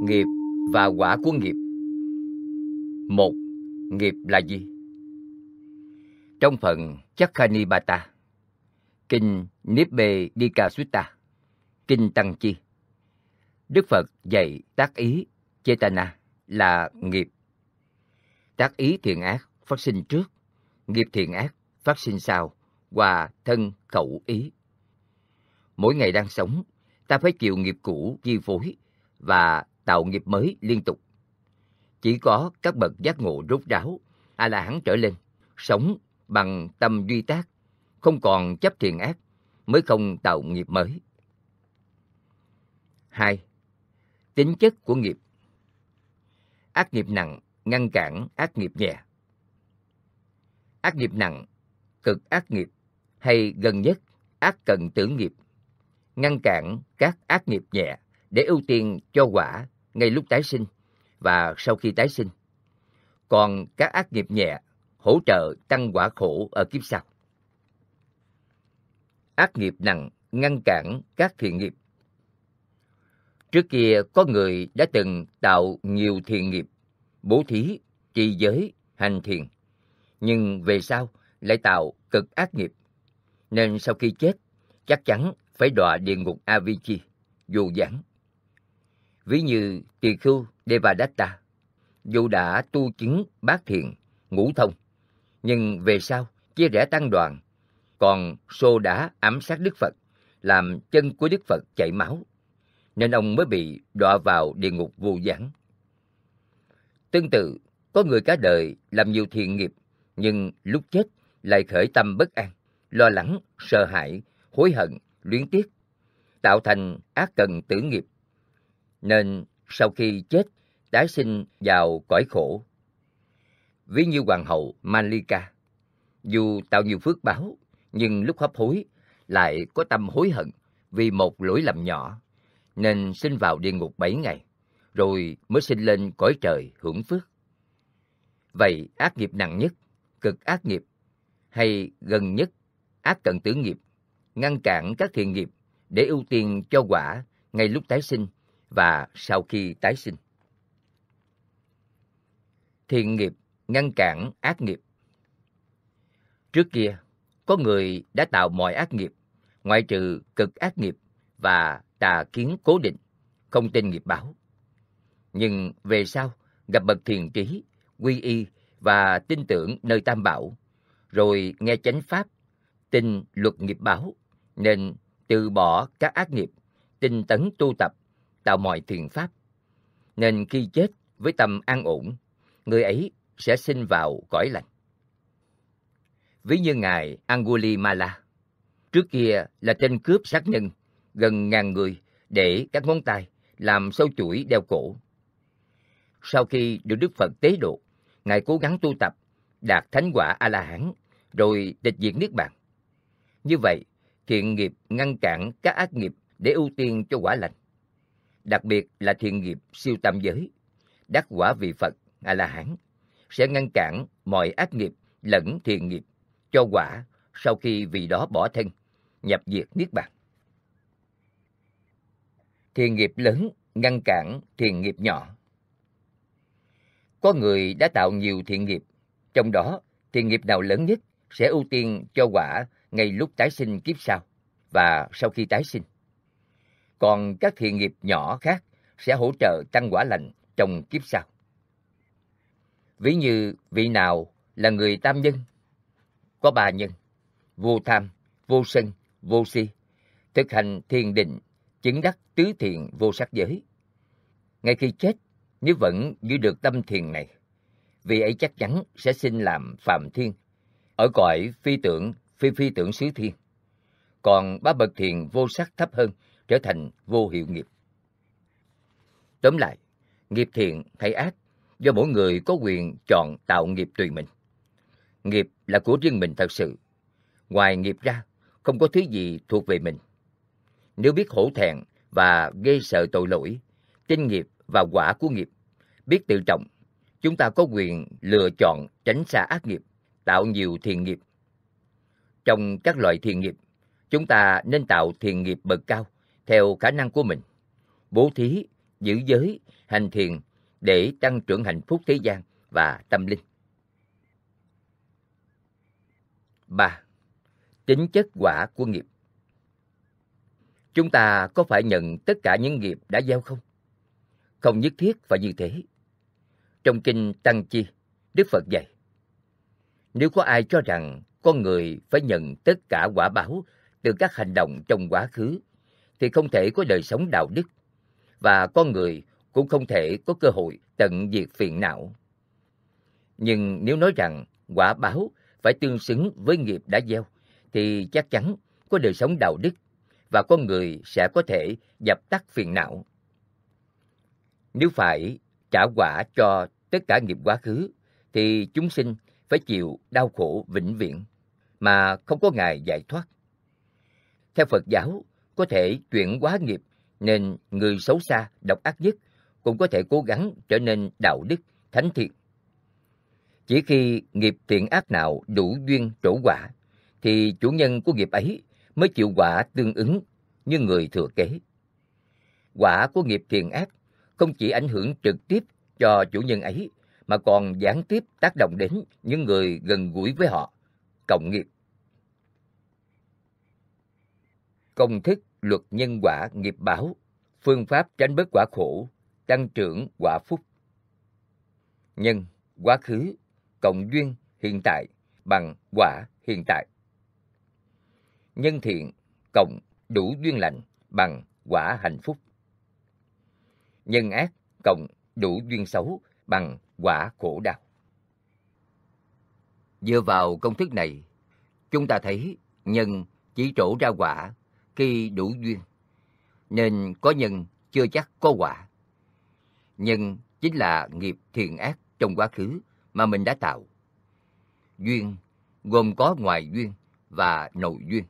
nghiệp và quả của nghiệp. Một, nghiệp là gì? Trong phần Chakhani Bata, Kinh Nibbe Dika Sutta, Kinh Tăng Chi, Đức Phật dạy tác ý Chetana là nghiệp. Tác ý thiện ác phát sinh trước, nghiệp thiện ác phát sinh sau qua thân khẩu ý. Mỗi ngày đang sống, ta phải chịu nghiệp cũ chi phối và tạo nghiệp mới liên tục. Chỉ có các bậc giác ngộ rốt ráo, A-la-hán trở lên, sống bằng tâm duy tác, không còn chấp thiện ác, mới không tạo nghiệp mới. 2. Tính chất của nghiệp Ác nghiệp nặng ngăn cản ác nghiệp nhẹ. Ác nghiệp nặng, cực ác nghiệp, hay gần nhất ác cần tử nghiệp, ngăn cản các ác nghiệp nhẹ để ưu tiên cho quả ngay lúc tái sinh và sau khi tái sinh. Còn các ác nghiệp nhẹ hỗ trợ tăng quả khổ ở kiếp sau. Ác nghiệp nặng ngăn cản các thiện nghiệp. Trước kia có người đã từng tạo nhiều thiện nghiệp, bố thí, trì giới, hành thiền, nhưng về sau lại tạo cực ác nghiệp, nên sau khi chết chắc chắn phải đọa địa ngục Avicii, dù giảng ví như tỳ khưu Devadatta, dù đã tu chứng bát thiện ngũ thông, nhưng về sau chia rẽ tăng đoàn, còn xô đá ám sát Đức Phật, làm chân của Đức Phật chảy máu, nên ông mới bị đọa vào địa ngục vô giảng. Tương tự, có người cả đời làm nhiều thiện nghiệp, nhưng lúc chết lại khởi tâm bất an, lo lắng, sợ hãi, hối hận, luyến tiếc, tạo thành ác cần tử nghiệp nên sau khi chết tái sinh vào cõi khổ. Ví như hoàng hậu manlika dù tạo nhiều phước báo, nhưng lúc hấp hối lại có tâm hối hận vì một lỗi lầm nhỏ, nên sinh vào địa ngục bảy ngày, rồi mới sinh lên cõi trời hưởng phước. Vậy ác nghiệp nặng nhất, cực ác nghiệp, hay gần nhất, ác cận tử nghiệp, ngăn cản các thiện nghiệp để ưu tiên cho quả ngay lúc tái sinh – và sau khi tái sinh. Thiện nghiệp ngăn cản ác nghiệp. Trước kia, có người đã tạo mọi ác nghiệp, ngoại trừ cực ác nghiệp và tà kiến cố định, không tin nghiệp báo. Nhưng về sau, gặp bậc thiền trí, quy y và tin tưởng nơi tam bảo, rồi nghe chánh pháp, tin luật nghiệp báo, nên từ bỏ các ác nghiệp, tinh tấn tu tập tạo mọi thiền pháp. Nên khi chết với tâm an ổn, người ấy sẽ sinh vào cõi lành. Ví như Ngài Angulimala, trước kia là tên cướp sát nhân, gần ngàn người để các ngón tay làm sâu chuỗi đeo cổ. Sau khi được Đức Phật tế độ, Ngài cố gắng tu tập, đạt thánh quả A-la-hán, rồi tịch diệt Niết Bàn. Như vậy, thiện nghiệp ngăn cản các ác nghiệp để ưu tiên cho quả lành đặc biệt là thiện nghiệp siêu tam giới, đắc quả vị Phật, A-la-hán, sẽ ngăn cản mọi ác nghiệp lẫn thiện nghiệp cho quả sau khi vì đó bỏ thân, nhập diệt Niết Bàn. Thiện nghiệp lớn ngăn cản thiện nghiệp nhỏ. Có người đã tạo nhiều thiện nghiệp, trong đó thiện nghiệp nào lớn nhất sẽ ưu tiên cho quả ngay lúc tái sinh kiếp sau và sau khi tái sinh còn các thiện nghiệp nhỏ khác sẽ hỗ trợ tăng quả lành trong kiếp sau. Ví như vị nào là người tam nhân, có ba nhân, vô tham, vô sân, vô si, thực hành thiền định, chứng đắc tứ thiện vô sắc giới. Ngay khi chết, nếu vẫn giữ được tâm thiền này, vị ấy chắc chắn sẽ sinh làm phạm thiên, ở cõi phi tưởng, phi phi tưởng xứ thiên. Còn ba bậc thiền vô sắc thấp hơn – trở thành vô hiệu nghiệp. Tóm lại, nghiệp thiện hay ác do mỗi người có quyền chọn tạo nghiệp tùy mình. Nghiệp là của riêng mình thật sự. Ngoài nghiệp ra, không có thứ gì thuộc về mình. Nếu biết hổ thẹn và gây sợ tội lỗi, tin nghiệp và quả của nghiệp, biết tự trọng, chúng ta có quyền lựa chọn tránh xa ác nghiệp, tạo nhiều thiền nghiệp. Trong các loại thiền nghiệp, chúng ta nên tạo thiền nghiệp bậc cao theo khả năng của mình, bố thí, giữ giới, hành thiền để tăng trưởng hạnh phúc thế gian và tâm linh. ba Tính chất quả của nghiệp Chúng ta có phải nhận tất cả những nghiệp đã gieo không? Không nhất thiết phải như thế. Trong Kinh Tăng Chi, Đức Phật dạy, Nếu có ai cho rằng con người phải nhận tất cả quả báo từ các hành động trong quá khứ thì không thể có đời sống đạo đức, và con người cũng không thể có cơ hội tận diệt phiền não. Nhưng nếu nói rằng quả báo phải tương xứng với nghiệp đã gieo, thì chắc chắn có đời sống đạo đức và con người sẽ có thể dập tắt phiền não. Nếu phải trả quả cho tất cả nghiệp quá khứ, thì chúng sinh phải chịu đau khổ vĩnh viễn mà không có ngày giải thoát. Theo Phật giáo, có thể chuyển hóa nghiệp nên người xấu xa, độc ác nhất cũng có thể cố gắng trở nên đạo đức, thánh thiện. Chỉ khi nghiệp thiện ác nào đủ duyên trổ quả, thì chủ nhân của nghiệp ấy mới chịu quả tương ứng như người thừa kế. Quả của nghiệp thiện ác không chỉ ảnh hưởng trực tiếp cho chủ nhân ấy, mà còn gián tiếp tác động đến những người gần gũi với họ, cộng nghiệp. công thức luật nhân quả nghiệp báo, phương pháp tránh bớt quả khổ, tăng trưởng quả phúc. Nhân, quá khứ, cộng duyên, hiện tại bằng quả hiện tại. Nhân thiện cộng đủ duyên lành bằng quả hạnh phúc. Nhân ác cộng đủ duyên xấu bằng quả khổ đau. Dựa vào công thức này, chúng ta thấy nhân chỉ trổ ra quả khi đủ duyên, nên có nhân chưa chắc có quả. Nhân chính là nghiệp thiện ác trong quá khứ mà mình đã tạo. Duyên gồm có ngoài duyên và nội duyên.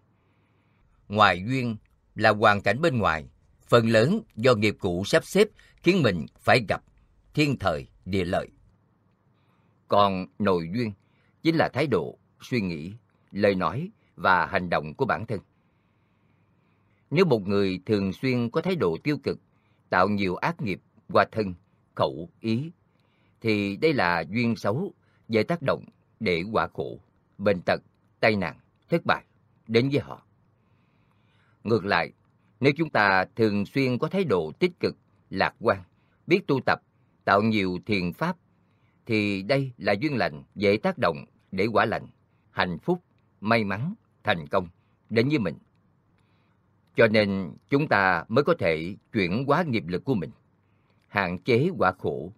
Ngoài duyên là hoàn cảnh bên ngoài, phần lớn do nghiệp cũ sắp xếp khiến mình phải gặp thiên thời, địa lợi. Còn nội duyên chính là thái độ, suy nghĩ, lời nói và hành động của bản thân. Nếu một người thường xuyên có thái độ tiêu cực, tạo nhiều ác nghiệp qua thân, khẩu, ý, thì đây là duyên xấu dễ tác động để quả khổ, bệnh tật, tai nạn, thất bại đến với họ. Ngược lại, nếu chúng ta thường xuyên có thái độ tích cực, lạc quan, biết tu tập, tạo nhiều thiền pháp, thì đây là duyên lành dễ tác động để quả lành, hạnh phúc, may mắn, thành công đến với mình. Cho nên chúng ta mới có thể chuyển hóa nghiệp lực của mình, hạn chế quả khổ,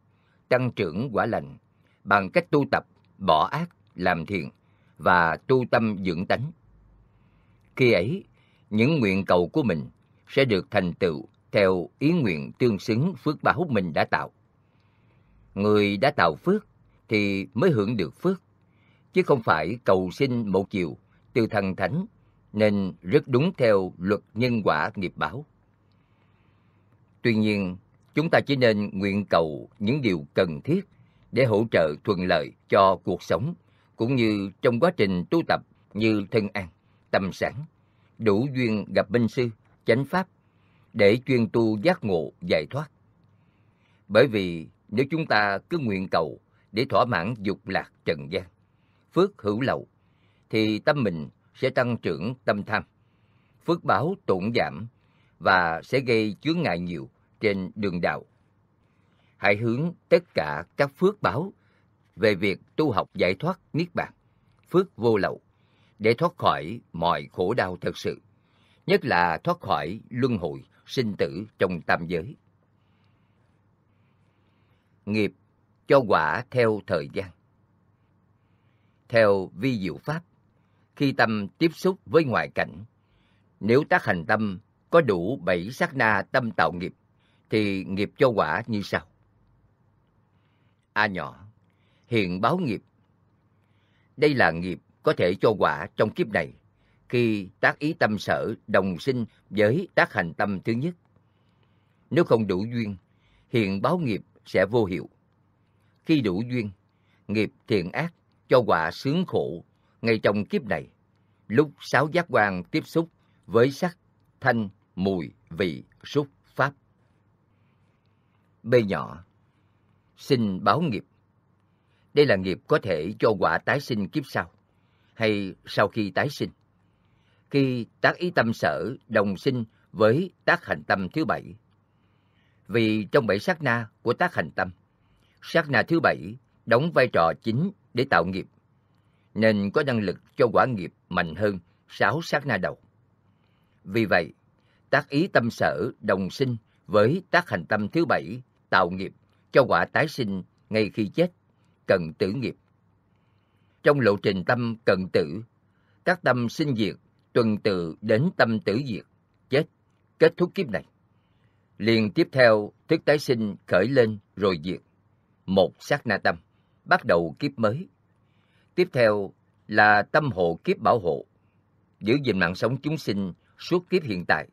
tăng trưởng quả lành bằng cách tu tập, bỏ ác, làm thiện và tu tâm dưỡng tánh. Khi ấy, những nguyện cầu của mình sẽ được thành tựu theo ý nguyện tương xứng phước báo mình đã tạo. Người đã tạo phước thì mới hưởng được phước, chứ không phải cầu sinh một chiều từ thần thánh nên rất đúng theo luật nhân quả nghiệp báo. Tuy nhiên, chúng ta chỉ nên nguyện cầu những điều cần thiết để hỗ trợ thuận lợi cho cuộc sống cũng như trong quá trình tu tập như thân an, tâm sản, đủ duyên gặp minh sư, chánh pháp để chuyên tu giác ngộ giải thoát. Bởi vì nếu chúng ta cứ nguyện cầu để thỏa mãn dục lạc trần gian, phước hữu lậu thì tâm mình sẽ tăng trưởng tâm tham, phước báo tổn giảm và sẽ gây chướng ngại nhiều trên đường đạo. Hãy hướng tất cả các phước báo về việc tu học giải thoát niết bàn, phước vô lậu để thoát khỏi mọi khổ đau thật sự, nhất là thoát khỏi luân hồi sinh tử trong tam giới. Nghiệp cho quả theo thời gian. Theo vi diệu pháp, khi tâm tiếp xúc với ngoại cảnh. Nếu tác hành tâm có đủ bảy sát na tâm tạo nghiệp, thì nghiệp cho quả như sau. A nhỏ, hiện báo nghiệp. Đây là nghiệp có thể cho quả trong kiếp này, khi tác ý tâm sở đồng sinh với tác hành tâm thứ nhất. Nếu không đủ duyên, hiện báo nghiệp sẽ vô hiệu. Khi đủ duyên, nghiệp thiện ác cho quả sướng khổ ngay trong kiếp này, lúc sáu giác quan tiếp xúc với sắc, thanh, mùi, vị, xúc, pháp. B nhỏ, xin báo nghiệp. Đây là nghiệp có thể cho quả tái sinh kiếp sau, hay sau khi tái sinh. Khi tác ý tâm sở đồng sinh với tác hành tâm thứ bảy. Vì trong bảy sát na của tác hành tâm, sát na thứ bảy đóng vai trò chính để tạo nghiệp – nên có năng lực cho quả nghiệp mạnh hơn sáu sát na đầu. Vì vậy, tác ý tâm sở đồng sinh với tác hành tâm thứ bảy tạo nghiệp cho quả tái sinh ngay khi chết, cần tử nghiệp. Trong lộ trình tâm cần tử, các tâm sinh diệt tuần tự đến tâm tử diệt, chết, kết thúc kiếp này. Liền tiếp theo, thức tái sinh khởi lên rồi diệt. Một sát na tâm, bắt đầu kiếp mới, Tiếp theo là tâm hộ kiếp bảo hộ, giữ gìn mạng sống chúng sinh suốt kiếp hiện tại.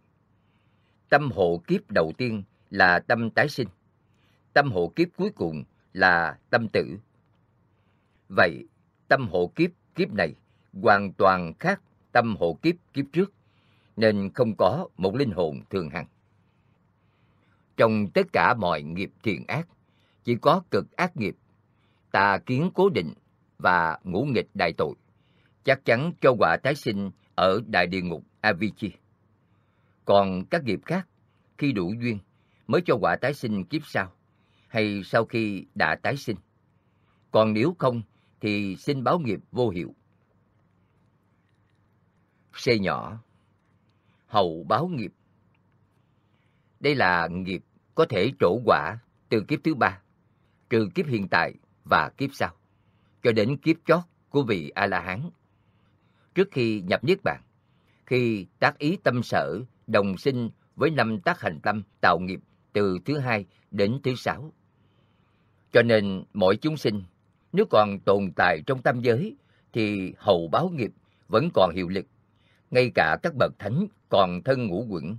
Tâm hộ kiếp đầu tiên là tâm tái sinh. Tâm hộ kiếp cuối cùng là tâm tử. Vậy, tâm hộ kiếp kiếp này hoàn toàn khác tâm hộ kiếp kiếp trước, nên không có một linh hồn thường hằng. Trong tất cả mọi nghiệp thiện ác, chỉ có cực ác nghiệp, tà kiến cố định và ngũ nghịch đại tội, chắc chắn cho quả tái sinh ở đại địa ngục Avicii. Còn các nghiệp khác, khi đủ duyên mới cho quả tái sinh kiếp sau, hay sau khi đã tái sinh. Còn nếu không thì xin báo nghiệp vô hiệu. C nhỏ Hậu báo nghiệp Đây là nghiệp có thể trổ quả từ kiếp thứ ba, trừ kiếp hiện tại và kiếp sau cho đến kiếp chót của vị A-la-hán. Trước khi nhập Niết Bàn, khi tác ý tâm sở đồng sinh với năm tác hành tâm tạo nghiệp từ thứ hai đến thứ sáu. Cho nên mỗi chúng sinh, nếu còn tồn tại trong tam giới, thì hậu báo nghiệp vẫn còn hiệu lực, ngay cả các bậc thánh còn thân ngũ quẩn.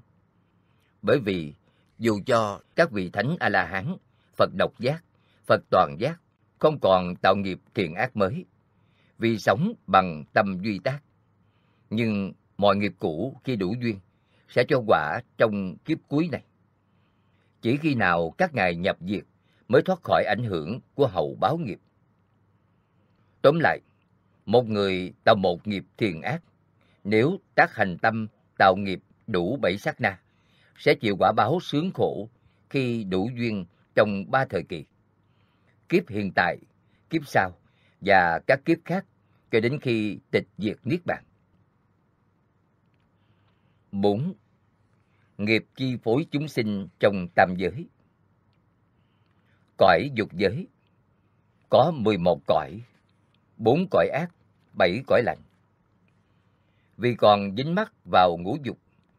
Bởi vì, dù cho các vị thánh A-la-hán, Phật độc giác, Phật toàn giác, không còn tạo nghiệp thiện ác mới, vì sống bằng tâm duy tác. Nhưng mọi nghiệp cũ khi đủ duyên sẽ cho quả trong kiếp cuối này. Chỉ khi nào các ngài nhập diệt mới thoát khỏi ảnh hưởng của hậu báo nghiệp. Tóm lại, một người tạo một nghiệp thiền ác, nếu tác hành tâm tạo nghiệp đủ bảy sát na, sẽ chịu quả báo sướng khổ khi đủ duyên trong ba thời kỳ kiếp hiện tại, kiếp sau và các kiếp khác cho đến khi tịch diệt niết bàn. 4. Nghiệp chi phối chúng sinh trong tam giới. Cõi dục giới có 11 cõi, 4 cõi ác, 7 cõi lành. Vì còn dính mắc vào ngũ dục,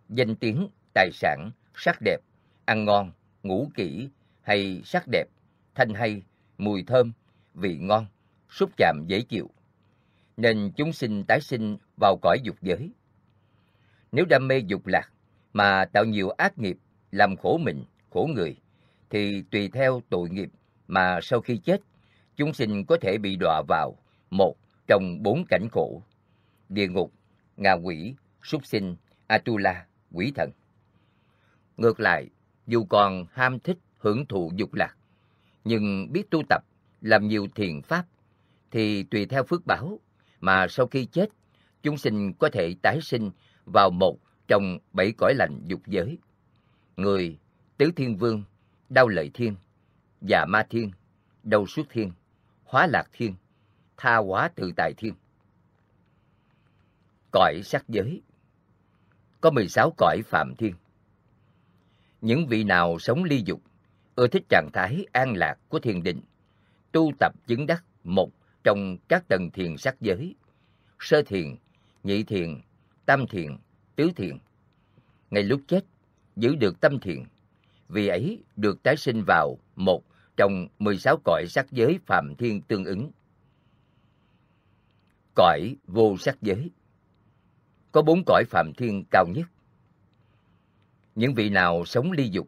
danh tiếng, tài sản, sắc đẹp, ăn ngon, ngủ kỹ hay sắc đẹp, thanh hay, mùi thơm, vị ngon, xúc chạm dễ chịu, nên chúng sinh tái sinh vào cõi dục giới. Nếu đam mê dục lạc mà tạo nhiều ác nghiệp, làm khổ mình, khổ người, thì tùy theo tội nghiệp mà sau khi chết, chúng sinh có thể bị đọa vào một trong bốn cảnh khổ, địa ngục, ngạ quỷ, súc sinh, Atula, quỷ thần. Ngược lại, dù còn ham thích hưởng thụ dục lạc, nhưng biết tu tập, làm nhiều thiền pháp, thì tùy theo phước báo mà sau khi chết, chúng sinh có thể tái sinh vào một trong bảy cõi lành dục giới. Người, Tứ Thiên Vương, Đau Lợi Thiên, Già Ma Thiên, Đầu suốt Thiên, Hóa Lạc Thiên, Tha Hóa Tự Tài Thiên. Cõi sắc giới Có 16 cõi phạm thiên. Những vị nào sống ly dục ưa thích trạng thái an lạc của thiền định, tu tập chứng đắc một trong các tầng thiền sắc giới, sơ thiền, nhị thiền, tam thiền, tứ thiền. Ngay lúc chết, giữ được tâm thiền, vì ấy được tái sinh vào một trong 16 cõi sắc giới phạm thiên tương ứng. Cõi vô sắc giới Có bốn cõi phạm thiên cao nhất. Những vị nào sống ly dục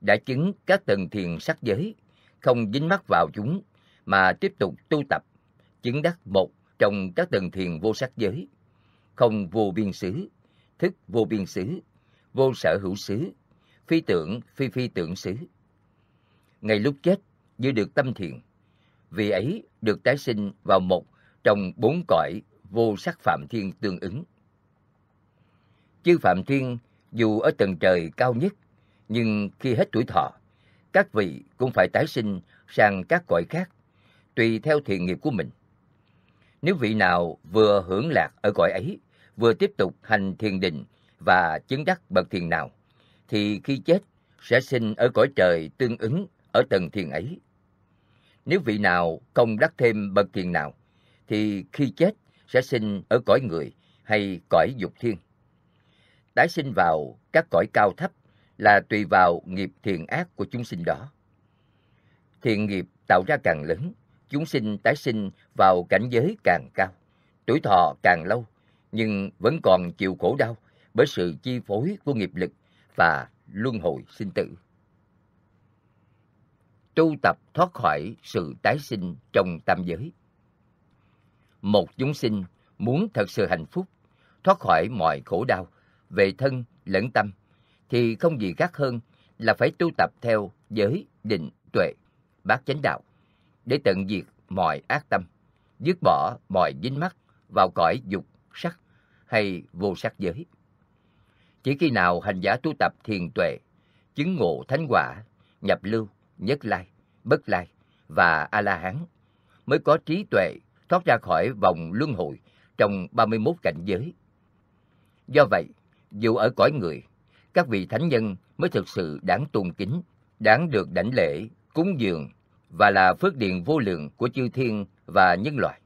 đã chứng các tầng thiền sắc giới, không dính mắc vào chúng mà tiếp tục tu tập, chứng đắc một trong các tầng thiền vô sắc giới, không vô biên xứ, thức vô biên xứ, vô sở hữu xứ, phi tưởng phi phi tưởng xứ. Ngay lúc chết, như được tâm thiền, vì ấy được tái sinh vào một trong bốn cõi vô sắc phạm thiên tương ứng. Chư phạm thiên dù ở tầng trời cao nhất nhưng khi hết tuổi thọ, các vị cũng phải tái sinh sang các cõi khác, tùy theo thiện nghiệp của mình. Nếu vị nào vừa hưởng lạc ở cõi ấy, vừa tiếp tục hành thiền định và chứng đắc bậc thiền nào, thì khi chết sẽ sinh ở cõi trời tương ứng ở tầng thiền ấy. Nếu vị nào không đắc thêm bậc thiền nào, thì khi chết sẽ sinh ở cõi người hay cõi dục thiên. Tái sinh vào các cõi cao thấp là tùy vào nghiệp thiện ác của chúng sinh đó. Thiện nghiệp tạo ra càng lớn, chúng sinh tái sinh vào cảnh giới càng cao, tuổi thọ càng lâu, nhưng vẫn còn chịu khổ đau bởi sự chi phối của nghiệp lực và luân hồi sinh tử. Tu tập thoát khỏi sự tái sinh trong tam giới. Một chúng sinh muốn thật sự hạnh phúc, thoát khỏi mọi khổ đau về thân lẫn tâm thì không gì khác hơn là phải tu tập theo giới định tuệ bát chánh đạo để tận diệt mọi ác tâm dứt bỏ mọi dính mắc vào cõi dục sắc hay vô sắc giới chỉ khi nào hành giả tu tập thiền tuệ chứng ngộ thánh quả nhập lưu nhất lai bất lai và a la hán mới có trí tuệ thoát ra khỏi vòng luân hồi trong 31 cảnh giới. Do vậy, dù ở cõi người các vị thánh nhân mới thực sự đáng tôn kính, đáng được đảnh lễ, cúng dường và là phước điện vô lượng của chư thiên và nhân loại.